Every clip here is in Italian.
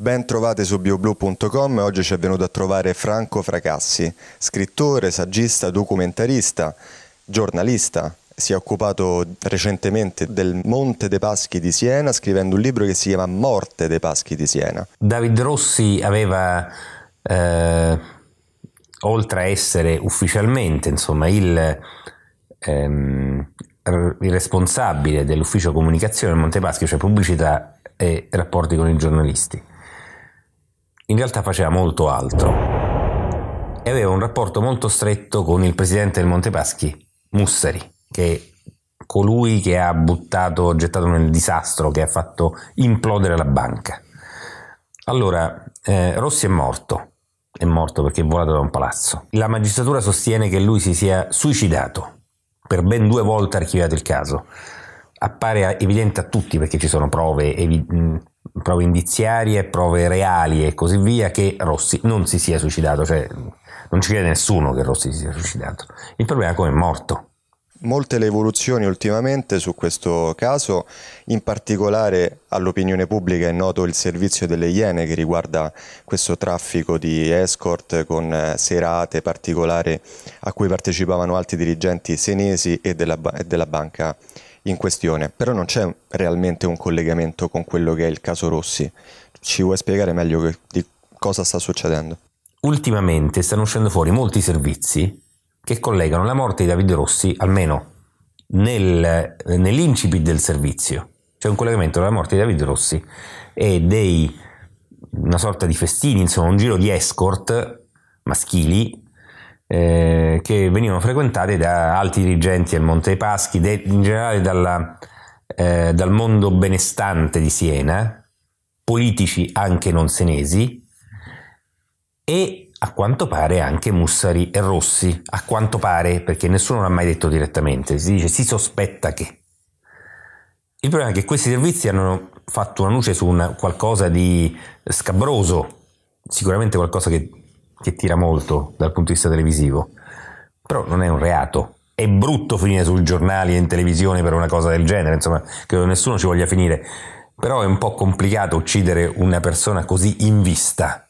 Ben trovate su bioblu.com, oggi ci è venuto a trovare Franco Fracassi, scrittore, saggista, documentarista, giornalista. Si è occupato recentemente del Monte dei Paschi di Siena scrivendo un libro che si chiama Morte dei Paschi di Siena. David Rossi aveva, eh, oltre a essere ufficialmente insomma, il, ehm, il responsabile dell'ufficio comunicazione del Monte dei Paschi, cioè pubblicità e rapporti con i giornalisti in realtà faceva molto altro e aveva un rapporto molto stretto con il presidente del Montepaschi, Mussari, che è colui che ha buttato, gettato nel disastro, che ha fatto implodere la banca. Allora, eh, Rossi è morto, è morto perché è volato da un palazzo. La magistratura sostiene che lui si sia suicidato, per ben due volte archiviato il caso appare evidente a tutti perché ci sono prove, evi- prove indiziarie, prove reali e così via che Rossi non si sia suicidato, cioè non ci crede nessuno che Rossi si sia suicidato. Il problema è come è morto. Molte le evoluzioni ultimamente su questo caso, in particolare all'opinione pubblica è noto il servizio delle Iene che riguarda questo traffico di escort con eh, serate particolari a cui partecipavano altri dirigenti senesi e della, e della banca in questione, però non c'è realmente un collegamento con quello che è il caso Rossi. Ci vuoi spiegare meglio che, di cosa sta succedendo? Ultimamente stanno uscendo fuori molti servizi che collegano la morte di Davide Rossi, almeno nel, nell'incipit del servizio. C'è un collegamento tra la morte di Davide Rossi e dei, una sorta di festini, insomma un giro di escort maschili eh, che venivano frequentate da alti dirigenti del Monte dei Paschi, de, in generale dalla, eh, dal mondo benestante di Siena, politici anche non senesi, e a quanto pare anche Mussari e Rossi, a quanto pare, perché nessuno l'ha mai detto direttamente, si dice si sospetta che. Il problema è che questi servizi hanno fatto una luce su una, qualcosa di scabroso, sicuramente qualcosa che che tira molto dal punto di vista televisivo, però non è un reato. È brutto finire sui giornali e in televisione per una cosa del genere, insomma, credo nessuno ci voglia finire, però è un po' complicato uccidere una persona così in vista.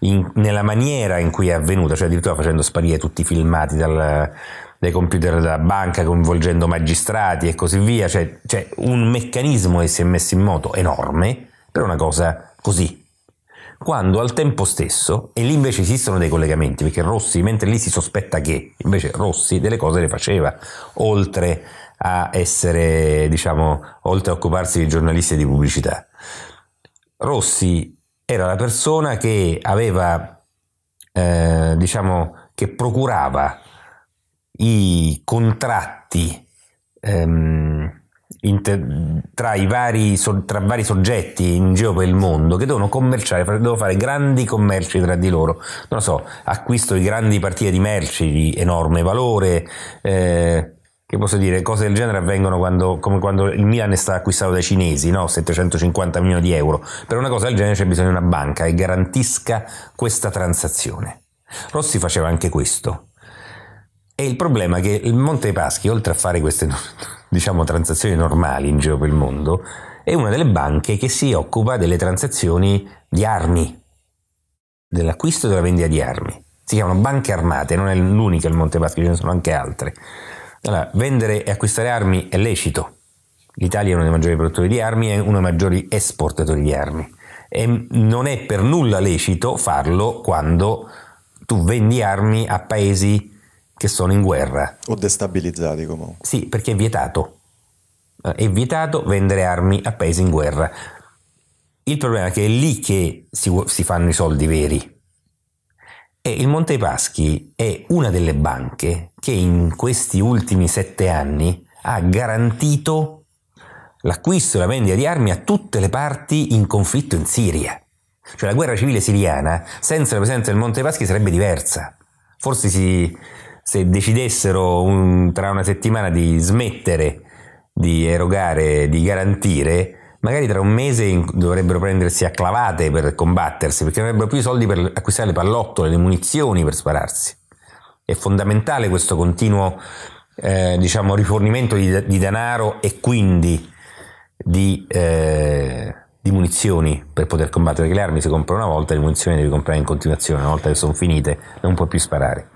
In, nella maniera in cui è avvenuta, cioè addirittura facendo sparire tutti i filmati dal, dai computer della banca, coinvolgendo magistrati e così via, cioè, c'è cioè, un meccanismo che si è messo in moto enorme per una cosa così quando al tempo stesso, e lì invece esistono dei collegamenti, perché Rossi, mentre lì si sospetta che, invece Rossi delle cose le faceva, oltre a essere, diciamo, oltre a occuparsi di giornalisti e di pubblicità. Rossi era la persona che aveva, eh, diciamo, che procurava i contratti ehm, Inter- tra, i vari, so- tra vari, soggetti in giro per il mondo che devono commerciare, devono fare grandi commerci tra di loro. Non lo so, acquisto di grandi partite di merci di enorme valore. Eh, che posso dire, cose del genere avvengono quando, come quando il Milan è stato acquistato dai cinesi, no? 750 milioni di euro. Per una cosa del genere c'è bisogno di una banca che garantisca questa transazione. Rossi faceva anche questo. E il problema è che il Monte dei Paschi, oltre a fare queste diciamo, transazioni normali in giro per il mondo, è una delle banche che si occupa delle transazioni di armi, dell'acquisto e della vendita di armi. Si chiamano banche armate, non è l'unica il Monte Paschi, ce ne sono anche altre. Allora, vendere e acquistare armi è lecito. L'Italia è uno dei maggiori produttori di armi e uno dei maggiori esportatori di armi. E non è per nulla lecito farlo quando tu vendi armi a paesi che sono in guerra. O destabilizzati comunque. Sì, perché è vietato. Eh, è vietato vendere armi a paesi in guerra. Il problema è che è lì che si, si fanno i soldi veri. E il Monte Paschi è una delle banche che in questi ultimi sette anni ha garantito l'acquisto e la vendita di armi a tutte le parti in conflitto in Siria. Cioè la guerra civile siriana senza la presenza del Monte Paschi sarebbe diversa. Forse si, se decidessero un, tra una settimana di smettere di erogare, di garantire, magari tra un mese dovrebbero prendersi a clavate per combattersi, perché non avrebbero più i soldi per acquistare le pallottole, le munizioni per spararsi. È fondamentale questo continuo eh, diciamo, rifornimento di, di, denaro e quindi di, eh, di, munizioni per poter combattere, perché le armi si comprano una volta, le munizioni devi comprare in continuazione, una volta che sono finite non puoi più sparare.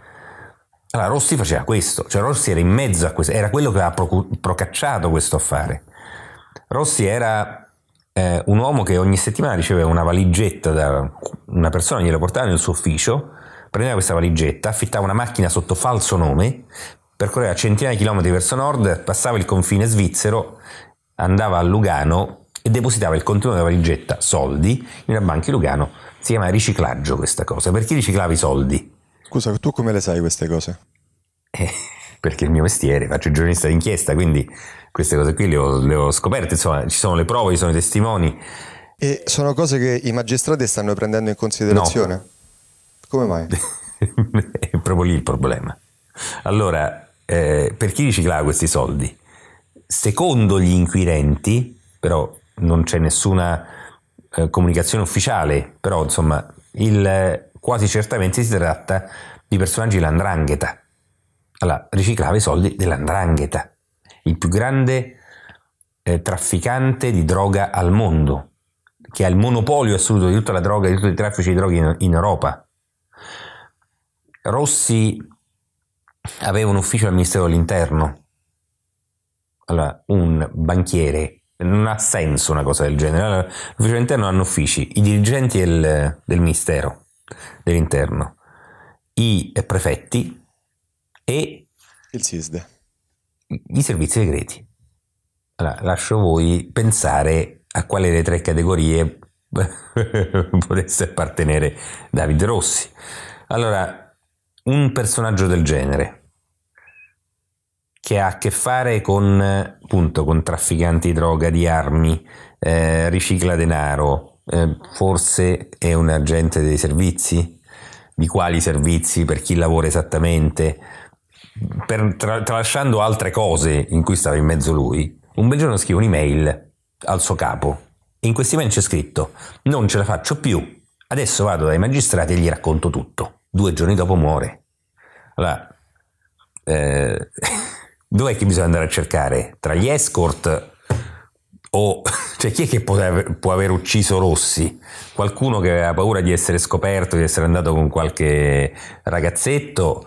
Allora Rossi faceva questo, cioè Rossi era in mezzo a questo, era quello che aveva proc- procacciato questo affare. Rossi era eh, un uomo che ogni settimana riceveva una valigetta da una persona, gliela portava nel suo ufficio, prendeva questa valigetta, affittava una macchina sotto falso nome, percorreva centinaia di chilometri verso nord, passava il confine svizzero, andava a Lugano e depositava il contenuto della valigetta, soldi, in una banca di Lugano. Si chiama riciclaggio questa cosa, perché riciclava i soldi? Scusa, tu come le sai queste cose? Eh, perché il mio mestiere, faccio il giornalista d'inchiesta, quindi queste cose qui le ho, le ho scoperte, insomma ci sono le prove, ci sono i testimoni. E sono cose che i magistrati stanno prendendo in considerazione? No. Come mai? è proprio lì il problema. Allora, eh, per chi riciclava questi soldi? Secondo gli inquirenti, però non c'è nessuna eh, comunicazione ufficiale, però insomma il, quasi certamente si tratta di personaggi dell'andrangheta. Allora, riciclava i soldi dell'andrangheta, il più grande eh, trafficante di droga al mondo, che ha il monopolio assoluto di tutta la droga, di tutti i traffici di droghe in, in Europa. Rossi aveva un ufficio al Ministero dell'Interno. Allora, un banchiere non ha senso una cosa del genere. l'ufficio interno hanno uffici, i dirigenti del, del ministero dell'interno, i prefetti e il SISDE. i servizi segreti. Allora, lascio voi pensare a quale delle tre categorie potesse appartenere Davide Rossi. Allora, un personaggio del genere che ha a che fare con, appunto, con trafficanti di droga, di armi, eh, ricicla denaro, eh, forse è un agente dei servizi? Di quali servizi? Per chi lavora esattamente? Per, tra, tralasciando altre cose in cui stava in mezzo lui, un bel giorno scrive un'email al suo capo in questi mail c'è scritto non ce la faccio più, adesso vado dai magistrati e gli racconto tutto. Due giorni dopo muore. Allora, eh, dov'è che bisogna andare a cercare? Tra gli escort o cioè chi è che può aver, può aver, ucciso Rossi? Qualcuno che aveva paura di essere scoperto, di essere andato con qualche ragazzetto,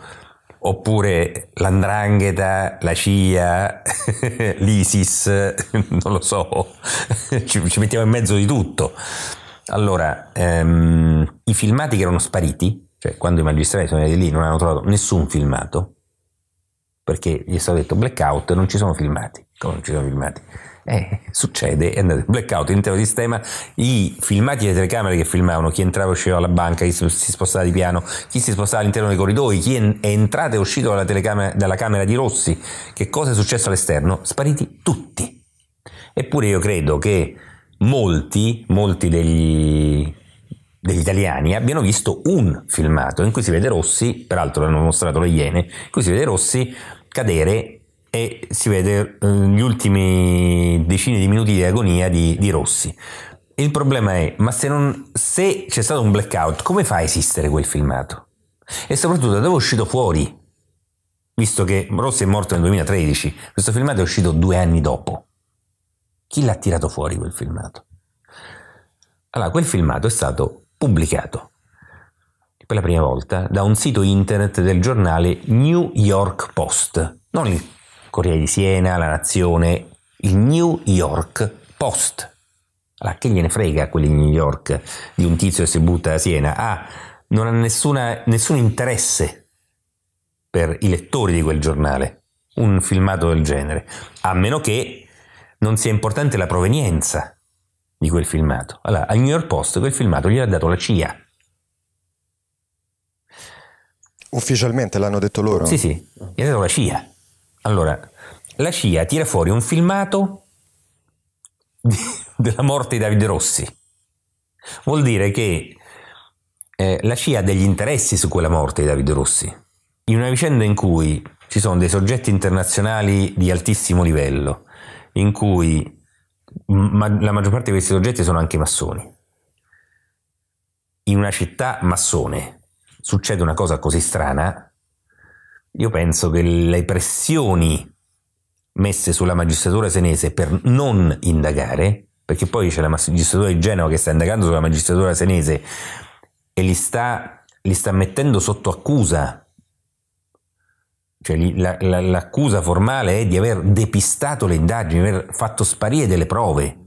oppure l'andrangheta, la CIA, l'ISIS, non lo so, ci, ci, mettiamo in mezzo di tutto. Allora, ehm, i filmati che erano spariti, cioè quando i magistrati sono andati lì non hanno trovato nessun filmato, perché gli è stato detto blackout, non ci sono filmati, come non ci sono filmati? Eh, succede, è andato in blackout l'intero sistema, i filmati delle telecamere che filmavano chi entrava e usciva dalla banca, chi si spostava di piano, chi si spostava all'interno dei corridoi, chi è entrato e uscito dalla, telecamera, dalla camera di Rossi, che cosa è successo all'esterno, spariti tutti. Eppure io credo che molti, molti degli, degli italiani abbiano visto un filmato in cui si vede Rossi, peraltro l'hanno mostrato le Iene, in cui si vede Rossi cadere e si vede eh, gli ultimi decine di minuti di agonia di, di Rossi. Il problema è, ma se, non, se, c'è stato un blackout, come fa a esistere quel filmato? E soprattutto da dove è uscito fuori? Visto che Rossi è morto nel 2013, questo filmato è uscito due anni dopo. Chi l'ha tirato fuori quel filmato? Allora, quel filmato è stato pubblicato per la prima volta da un sito internet del giornale New York Post, non il Corriere di Siena, La Nazione, il New York Post. Allora, che gliene frega quelli di New York di un tizio che si butta da Siena? Ah, non ha nessuna, nessun interesse per i lettori di quel giornale un filmato del genere, a meno che non sia importante la provenienza di quel filmato. Allora, al New York Post quel filmato gliel'ha dato la CIA. Ufficialmente l'hanno detto loro? Sì, sì, gli ha dato la CIA. Allora, la CIA tira fuori un filmato di, della morte di Davide Rossi. Vuol dire che eh, la CIA ha degli interessi su quella morte di Davide Rossi. In una vicenda in cui ci sono dei soggetti internazionali di altissimo livello, in cui ma- la maggior parte di questi soggetti sono anche massoni. In una città massone succede una cosa così strana io penso che le pressioni messe sulla magistratura senese per non indagare, perché poi c'è la magistratura di Genova che sta indagando sulla magistratura senese e li sta, li sta mettendo sotto accusa. Cioè, la, la, l'accusa formale è di aver depistato le indagini, di aver fatto sparire delle prove.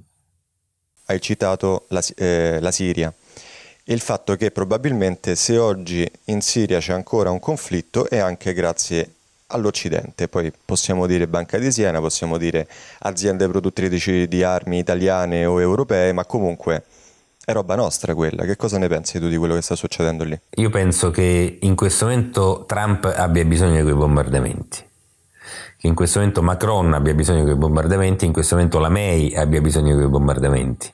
Hai citato la, eh, la Siria il fatto che probabilmente se oggi in Siria c'è ancora un conflitto è anche grazie all'Occidente, poi possiamo dire Banca di Siena, possiamo dire aziende produttrici di armi italiane o europee, ma comunque è roba nostra quella. Che cosa ne pensi tu di quello che sta succedendo lì? Io penso che in questo momento Trump abbia bisogno di quei bombardamenti. Che in questo momento Macron abbia bisogno di quei bombardamenti, in questo momento la May abbia bisogno di quei bombardamenti.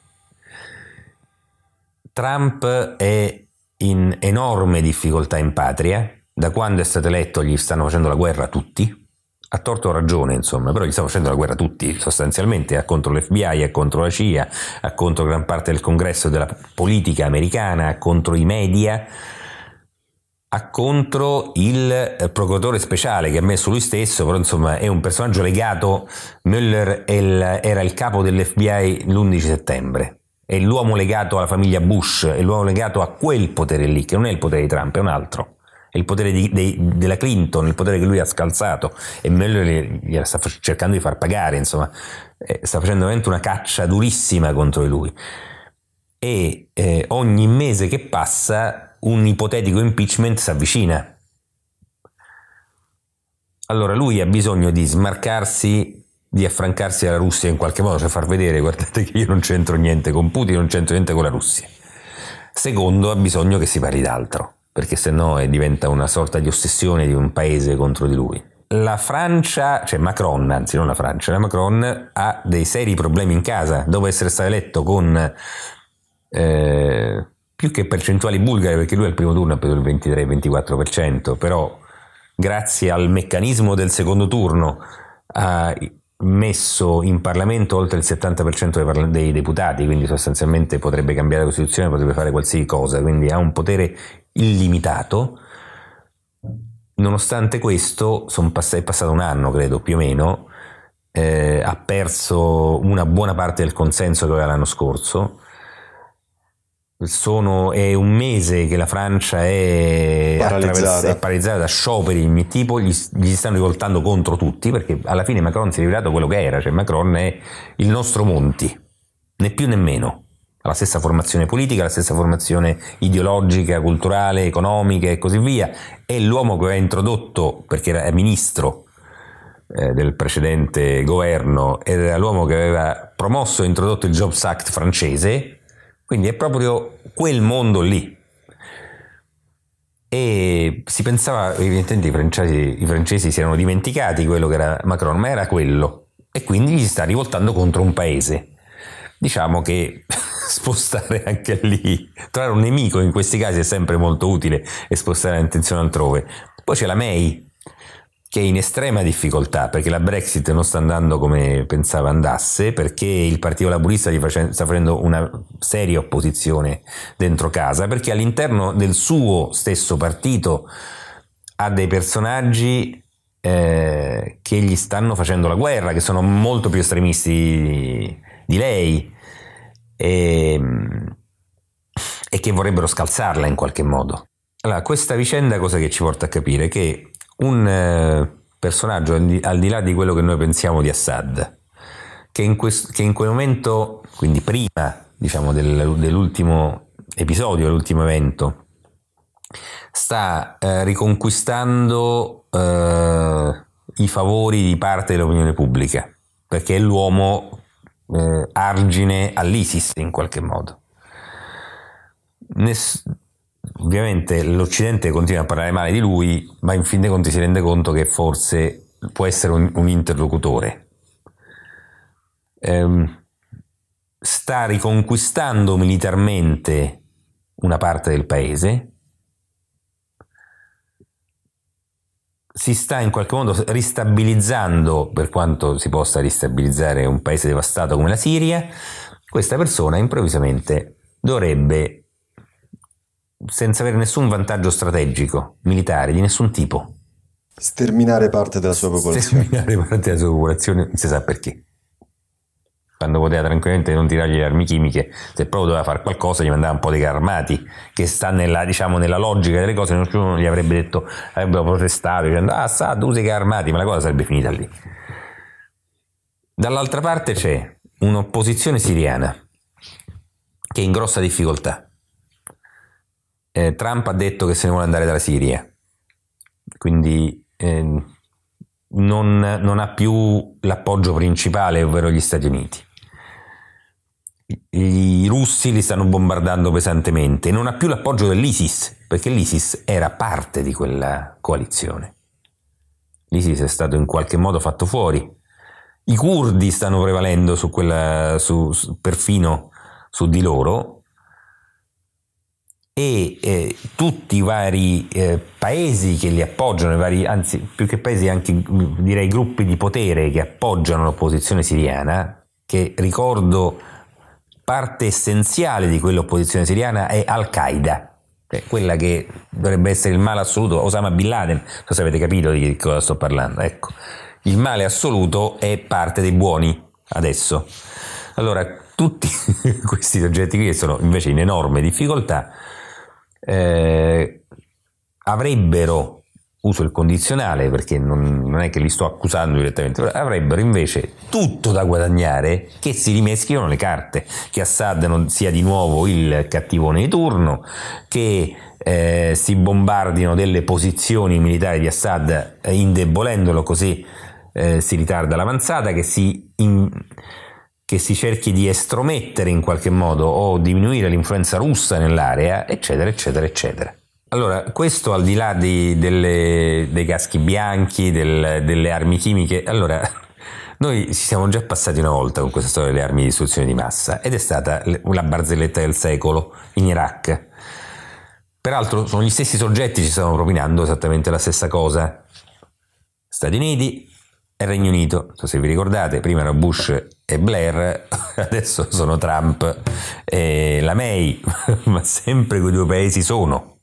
Trump è in enorme difficoltà in patria, da quando è stato eletto gli stanno facendo la guerra tutti, a torto o ragione insomma, però gli stanno facendo la guerra tutti sostanzialmente, a contro l'FBI, a contro la CIA, a contro gran parte del congresso e della politica americana, a contro i media, a contro il procuratore speciale che ha messo lui stesso, però insomma è un personaggio legato, Mueller era il capo dell'FBI l'11 settembre, è l'uomo legato alla famiglia Bush, è l'uomo legato a quel potere lì, che non è il potere di Trump, è un altro. È il potere di, di, della Clinton, il potere che lui ha scalzato e meglio gliela sta cercando di far pagare, insomma, eh, sta facendo veramente una caccia durissima contro di lui. E eh, ogni mese che passa un ipotetico impeachment si avvicina. Allora lui ha bisogno di smarcarsi di affrancarsi alla Russia in qualche modo, cioè far vedere, guardate che io non c'entro niente con Putin, non c'entro niente con la Russia. Secondo, ha bisogno che si parli d'altro, perché sennò eh, diventa una sorta di ossessione di un paese contro di lui. La Francia, cioè Macron, anzi non la Francia, la Macron ha dei seri problemi in casa, dopo essere stato eletto con eh, più che percentuali bulgare, perché lui al primo turno ha preso il 23-24%, però grazie al meccanismo del secondo turno ha messo in Parlamento oltre il 70% dei, deputati, quindi sostanzialmente potrebbe cambiare la Costituzione, potrebbe fare qualsiasi cosa, quindi ha un potere illimitato. Nonostante questo, pass- è passato un anno, credo, più o meno, eh, ha perso una buona parte del consenso che aveva l'anno scorso, sono, è un mese che la Francia è paralizzata, è paralizzata da scioperi ogni tipo, gli, gli, stanno rivoltando contro tutti perché alla fine Macron si è rivelato quello che era, cioè Macron è il nostro Monti, né più né meno, ha la stessa formazione politica, la stessa formazione ideologica, culturale, economica e così via, è l'uomo che ha introdotto, perché era ministro eh, del precedente governo, ed era l'uomo che aveva promosso e introdotto il Jobs Act francese, quindi è proprio quel mondo lì. E si pensava, evidentemente i francesi, i francesi si erano dimenticati quello che era Macron, ma era quello. E quindi si sta rivoltando contro un paese. Diciamo che spostare anche lì, trovare un nemico in questi casi è sempre molto utile e spostare l'attenzione altrove. Poi c'è la May, che è in estrema difficoltà perché la Brexit non sta andando come pensava andasse, perché il Partito Laburista facendo, sta facendo una seria opposizione dentro casa, perché all'interno del suo stesso partito ha dei personaggi eh, che gli stanno facendo la guerra, che sono molto più estremisti di lei e, ehm, e che vorrebbero scalzarla in qualche modo. Allora, questa vicenda cosa che ci porta a capire? Che un eh, personaggio al di là di quello che noi pensiamo di Assad, che in, quest- che in quel momento, quindi prima diciamo, del, dell'ultimo episodio, dell'ultimo evento, sta eh, riconquistando eh, i favori di parte dell'opinione pubblica, perché è l'uomo eh, argine all'ISIS in qualche modo. Ness- ovviamente l'Occidente continua a parlare male di lui, ma in fin dei conti si rende conto che forse può essere un, un interlocutore. Ehm, sta riconquistando militarmente una parte del paese, si sta in qualche modo ristabilizzando, per quanto si possa ristabilizzare un paese devastato come la Siria, questa persona improvvisamente dovrebbe senza avere nessun vantaggio strategico, militare, di nessun tipo. Sterminare parte della sua popolazione. Sterminare parte della sua popolazione, non si sa perché. Quando poteva tranquillamente non tirargli le armi chimiche, se proprio doveva fare qualcosa, gli mandava un po' dei carmati, che sta nella, diciamo, nella logica delle cose, nessuno gli avrebbe detto, avrebbero protestato dicendo, ah, Assad usa i carmati, ma la cosa sarebbe finita lì. Dall'altra parte c'è un'opposizione siriana che è in grossa difficoltà eh, Trump ha detto che se ne vuole andare dalla Siria, quindi eh, non, non, ha più l'appoggio principale, ovvero gli Stati Uniti. I, russi li stanno bombardando pesantemente, non ha più l'appoggio dell'ISIS, perché l'ISIS era parte di quella coalizione. L'ISIS è stato in qualche modo fatto fuori. I curdi stanno prevalendo su quella, su, su, perfino su di loro, e eh, tutti i vari eh, paesi che li appoggiano, vari, anzi più che paesi anche mm, direi gruppi di potere che appoggiano l'opposizione siriana, che ricordo parte essenziale di quell'opposizione siriana è Al-Qaeda, cioè quella che dovrebbe essere il male assoluto, Osama Bin Laden, non so se avete capito di cosa sto parlando, ecco, il male assoluto è parte dei buoni adesso. Allora, tutti questi soggetti qui sono invece in enorme difficoltà, eh, avrebbero, uso il condizionale perché non, non, è che li sto accusando direttamente, avrebbero invece tutto da guadagnare che si rimeschino le carte, che Assad non sia di nuovo il cattivone di turno, che eh, si bombardino delle posizioni militari di Assad eh, indebolendolo così eh, si ritarda l'avanzata, che si... In, che si cerchi di estromettere in qualche modo o diminuire l'influenza russa nell'area, eccetera, eccetera, eccetera. Allora, questo al di là di, delle, dei caschi bianchi, del, delle armi chimiche, allora noi ci siamo già passati una volta con questa storia delle armi di distruzione di massa ed è stata la barzelletta del secolo in Iraq. Peraltro sono gli stessi soggetti che ci stanno propinando esattamente la stessa cosa. Stati Uniti, Regno Unito, se vi ricordate, prima era Bush e Blair, adesso sono Trump e la May, ma sempre quei due paesi sono.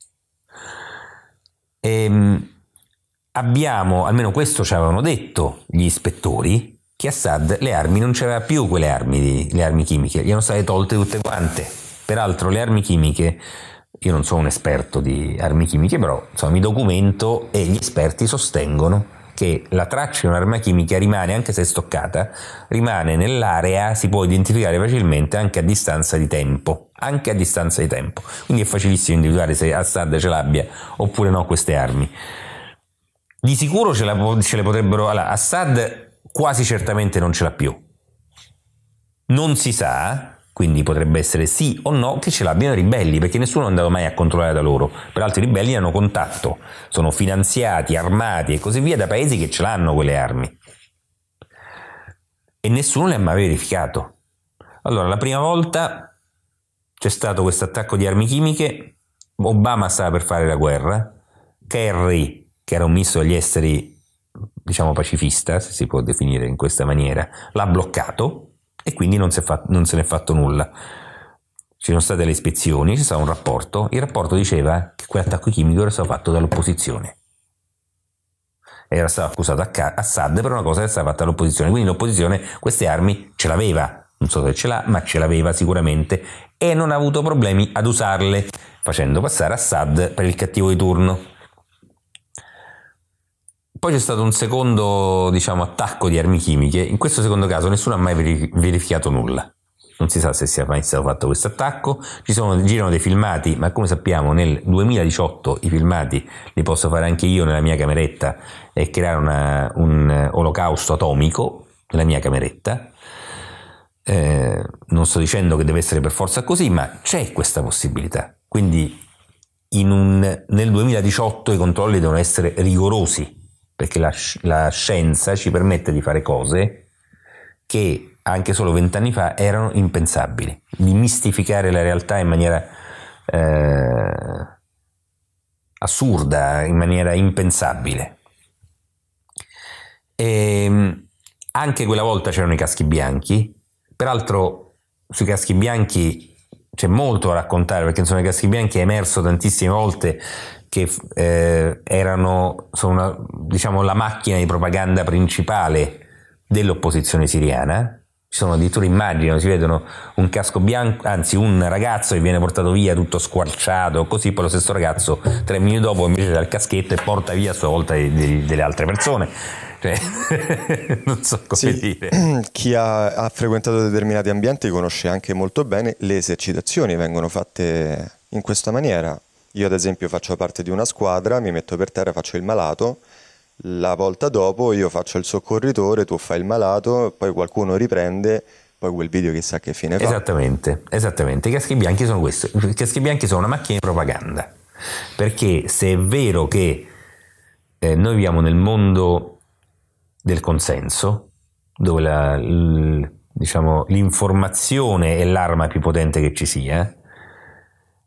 E ehm, abbiamo, almeno questo ci avevano detto gli ispettori, che Assad le armi non c'era più quelle armi, le armi chimiche, gli erano state tolte tutte quante. Peraltro le armi chimiche, io non sono un esperto di armi chimiche, però insomma, mi documento e gli esperti sostengono che la traccia di un'arma chimica rimane, anche se stoccata, rimane nell'area, si può identificare facilmente anche a distanza di tempo. Anche a distanza di tempo. Quindi è facilissimo individuare se Assad ce l'abbia oppure no queste armi. Di sicuro ce, la, ce le potrebbero... Allora, Assad quasi certamente non ce l'ha più. Non si sa, quindi potrebbe essere sì o no che ce l'abbiano i ribelli, perché nessuno è andato mai a controllare da loro. Peraltro i ribelli hanno contatto, sono finanziati, armati e così via da paesi che ce l'hanno quelle armi. E nessuno le ha mai verificato. Allora, la prima volta c'è stato questo attacco di armi chimiche, Obama stava per fare la guerra, Kerry, che era un ministro degli esteri, diciamo pacifista, se si può definire in questa maniera, l'ha bloccato e quindi non, fa- non se ne è fatto nulla. Ci sono state le ispezioni, c'è stato un rapporto, il rapporto diceva che quell'attacco chimico era stato fatto dall'opposizione. Era stato accusato Assad per una cosa che era stata fatta dall'opposizione, quindi l'opposizione queste armi ce l'aveva, non so se ce l'ha, ma ce l'aveva sicuramente e non ha avuto problemi ad usarle, facendo passare Assad per il cattivo di turno. Poi c'è stato un secondo diciamo, attacco di armi chimiche, in questo secondo caso nessuno ha mai verificato nulla, non si sa se sia mai stato fatto questo attacco, ci sono, girano dei filmati, ma come sappiamo nel 2018 i filmati li posso fare anche io nella mia cameretta e creare una, un olocausto atomico nella mia cameretta, eh, non sto dicendo che deve essere per forza così, ma c'è questa possibilità. Quindi un, nel 2018 i controlli devono essere rigorosi perché la, la scienza ci permette di fare cose che anche solo vent'anni fa erano impensabili, di mistificare la realtà in maniera eh, assurda, in maniera impensabile. E, ehm, anche quella volta c'erano i caschi bianchi, peraltro sui caschi bianchi c'è molto da raccontare perché insomma i Caschi Bianchi è emerso tantissime volte che eh, erano una, diciamo, la macchina di propaganda principale dell'opposizione siriana. Ci sono addirittura immagini, si vedono un casco bianco, anzi un ragazzo che viene portato via tutto squarciato, così poi lo stesso ragazzo tre minuti dopo invece dal caschetto e porta via a sua volta delle altre persone cioè, non so come sì, dire. Chi ha, ha frequentato determinati ambienti conosce anche molto bene le esercitazioni, vengono fatte in questa maniera. Io ad esempio faccio parte di una squadra, mi metto per terra, faccio il malato, la volta dopo io faccio il soccorritore, tu fai il malato, poi qualcuno riprende poi quel video chissà che fine fa. Esattamente, esattamente. I caschi bianchi sono questo. I caschi bianchi sono una macchina di propaganda. Perché se è vero che eh, noi viviamo nel mondo del consenso, dove la, l, diciamo, l'informazione è l'arma più potente che ci sia,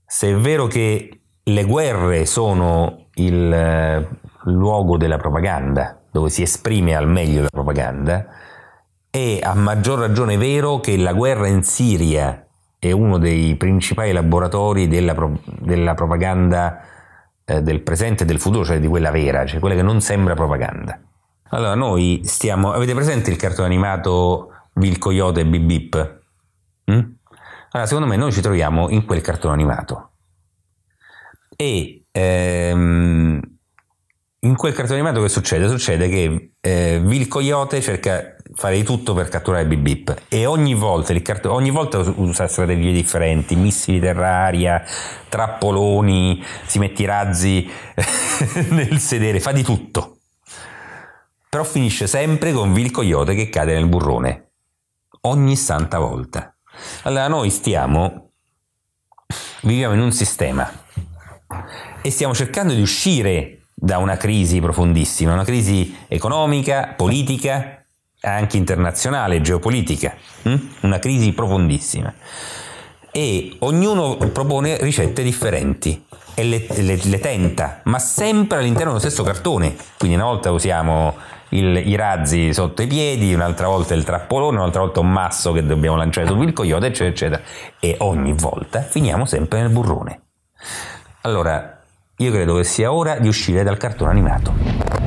se è vero che le guerre sono il eh, luogo della propaganda, dove si esprime al meglio la propaganda, è a maggior ragione vero che la guerra in Siria è uno dei principali laboratori della, della propaganda eh, del presente e del futuro, cioè di quella vera, cioè quella che non sembra propaganda. Allora, noi stiamo. Avete presente il cartone animato Bill Coyote Bip Bip? Mm? Allora, secondo me, noi ci troviamo in quel cartone animato. E ehm, in quel cartone animato che succede? Succede che eh, Bill Coyote cerca di fare di tutto per catturare Bip Bip e ogni volta, il cartone, ogni volta usa strategie differenti, missili terra-aria, trappoloni, si mette i razzi nel sedere, fa di tutto però finisce sempre con Vil Coyote che cade nel burrone. Ogni santa volta. Allora noi stiamo, viviamo in un sistema e stiamo cercando di uscire da una crisi profondissima, una crisi economica, politica, anche internazionale, geopolitica, hm? una crisi profondissima. E ognuno propone ricette differenti e le, le, le tenta, ma sempre all'interno dello stesso cartone. Quindi una volta usiamo il, i razzi sotto i piedi, un'altra volta il trappolone, un'altra volta un masso che dobbiamo lanciare su il coyote, eccetera, eccetera. E ogni volta finiamo sempre nel burrone. Allora, io credo che sia ora di uscire dal cartone animato.